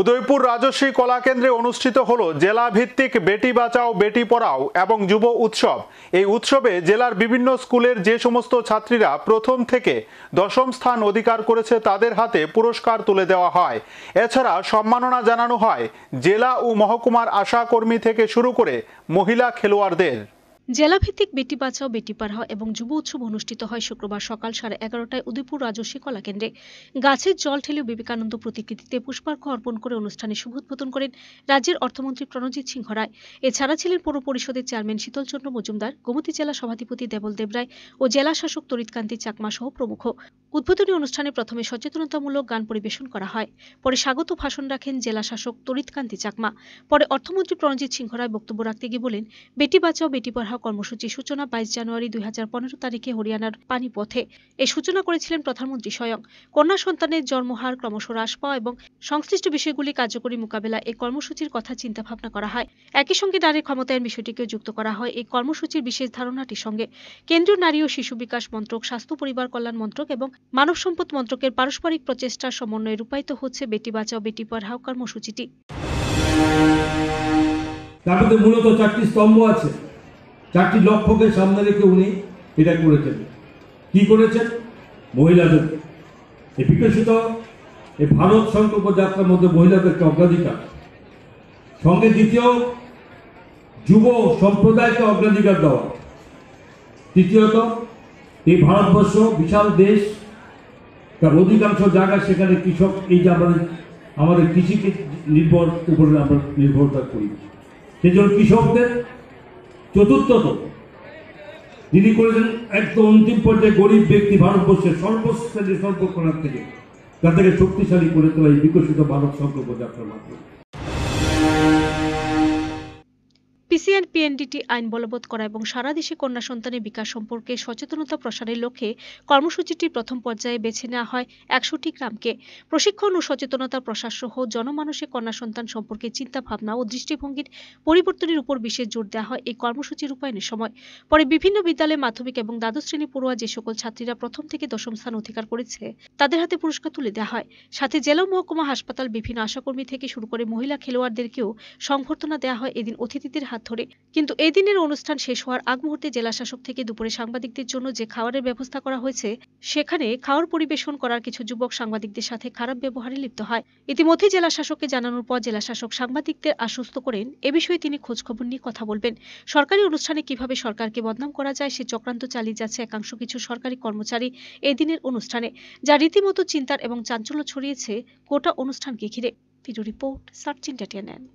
উদয়পুর রাজস্বী কলাকেন্দ্রে অনুষ্ঠিত হল জেলা ভিত্তিক বেটি বাঁচাও বেটি পড়াও এবং যুব উৎসব এই উৎসবে জেলার বিভিন্ন স্কুলের যে সমস্ত ছাত্রীরা প্রথম থেকে দশম স্থান অধিকার করেছে তাদের হাতে পুরস্কার তুলে দেওয়া হয় এছাড়া সম্মাননা জানানো হয় জেলা ও মহকুমার আশাকর্মী থেকে শুরু করে মহিলা খেলোয়াড়দের জেলাভিত্তিক বেটি বাঁচাও বেটি পাড়াও এবং যুব উৎসব অনুষ্ঠিত হয় শুক্রবার সকাল সাড়ে এগারোটায় উদয়পুর রাজস্বী কলা কেন্দ্রে গাছের জল ঠেলে বিবেকানন্দ প্রতিকৃতিতে পুষ্পার্ঘ অর্পণ করে অনুষ্ঠানে শুভ উদ্বোধন করেন রাজ্যের অর্থমন্ত্রী প্রণজিৎ সিংহ রায় এছাড়া ছিলেন পৌর পরিষদের চেয়ারম্যান শীতলচন্দ্র মজুমদার গোমতী জেলা সভাধিপতি দেবল দেবরায় ও জেলা শাসক তরিতকান্তি চাকমা সহ প্রমুখ উদ্বোধনী অনুষ্ঠানে প্রথমে সচেতনতামূলক গান পরিবেশন করা হয় পরে স্বাগত ভাষণ রাখেন জেলা শাসক তরিতকান্তি চাকমা পরে অর্থমন্ত্রী প্রণজিৎ সিংহ রায় বক্তব্য রাখতে গিয়ে বলেন বেটি বাঁচাও বেটি পড়াও কর্মসূচি সূচনা বাইশ জানুয়ারি দুই হাজার তারিখে হরিয়ানার পানিপথে এ সূচনা করেছিলেন প্রধানমন্ত্রী স্বয়ং কন্যা সন্তানের জন্মহার ক্রমশ হ্রাস পাওয়া এবং সংশ্লিষ্ট বিষয়গুলি কার্যকরী মোকাবেলা এই কর্মসূচির কথা চিন্তা ভাবনা করা হয় একই সঙ্গে নারীর ক্ষমতায়ন বিষয়টিকেও যুক্ত করা হয় এই কর্মসূচির বিশেষ ধারণাটির সঙ্গে কেন্দ্রীয় নারী ও শিশু বিকাশ মন্ত্রক স্বাস্থ্য পরিবার কল্যাণ মন্ত্রক এবং মানব সম্পদ মন্ত্রকের পারস্পরিক প্রচেষ্টার সমন্বয়ে রূপায়িত হচ্ছে বেটি বাঁচাও বেটি পড়াও কর্মসূচিটি তার মধ্যে মূলত চারটি স্তম্ভ আছে চারটি লক্ষ্যকে সামনে রেখে উনি এটা করেছেন কি করেছেন মহিলাদের এই বিকশিত এই ভারত সংকল্প যাত্রার মধ্যে মহিলাদের অগ্রাধিকার সঙ্গে দ্বিতীয় যুব সম্প্রদায়কে অগ্রাধিকার দেওয়া তৃতীয়ত এই ভারতবর্ষ বিশাল দেশ তার অধিকাংশ জায়গা সেখানে কৃষক এই যে আমাদের আমাদের কৃষিকে নির্ভর উপরে আমরা নির্ভরতা করি সেজন্য কৃষকদের চতুর্থত তিনি করেছেন একদম অন্তিম পর্যায়ে গরিব ব্যক্তি ভারতবর্ষের সর্বশ্রেণী সর্বক্ষণার থেকে তাদেরকে শক্তিশালী করে তোলা এই বিকশিত ভারত সংকল্প যাত্রার মাধ্যমে পিসিএন পিএনডিটি আইন বলবৎ করা এবং সারা দেশে কন্যা সন্তানের বিকাশ সম্পর্কে সচেতনতা প্রসারের লক্ষ্যে কর্মসূচিটি প্রথম পর্যায়ে বেছে নেওয়া হয় একশোটি গ্রামকে প্রশিক্ষণ ও সচেতনতা প্রসার সহ জনমানুষে কন্যা সন্তান সম্পর্কে চিন্তা ভাবনা ও দৃষ্টিভঙ্গির পরিবর্তনের উপর বিশেষ জোর দেওয়া হয় এই কর্মসূচি রূপায়ণের সময় পরে বিভিন্ন বিদ্যালয়ে মাধ্যমিক এবং দ্বাদশ শ্রেণী পড়ুয়া যে সকল ছাত্রীরা প্রথম থেকে দশম স্থান অধিকার করেছে তাদের হাতে পুরস্কার তুলে দেওয়া হয় সাথে জেলা মহকুমা হাসপাতাল বিভিন্ন আশাকর্মী থেকে শুরু করে মহিলা খেলোয়াড়দেরকেও সংবর্ধনা দেওয়া হয় এদিন অতিথিদের হাতে ধরে কিন্তু এই দিনের অনুষ্ঠান শেষ হওয়ার আগ মুহূর্তে জেলা শাসক থেকে দুপুরে সাংবাদিকদের জন্য যে খাবারের ব্যবস্থা করা হয়েছে সেখানে খাওয়ার পরিবেশন করার কিছু যুবক সাংবাদিকদের সাথে খারাপ ব্যবহারে লিপ্ত হয় ইতিমধ্যে জেলা শাসককে জানানোর পর জেলা শাসক সাংবাদিকদের আশ্বস্ত করেন এ বিষয়ে তিনি খোঁজখবর নিয়ে কথা বলবেন সরকারি অনুষ্ঠানে কিভাবে সরকারকে বদনাম করা যায় সে চক্রান্ত চালিয়ে যাচ্ছে একাংশ কিছু সরকারি কর্মচারী এই দিনের অনুষ্ঠানে যা রীতিমতো চিন্তার এবং চাঞ্চল্য ছড়িয়েছে গোটা অনুষ্ঠানকে ঘিরে ভিডিও রিপোর্ট সার্চ ইন্ডিয়া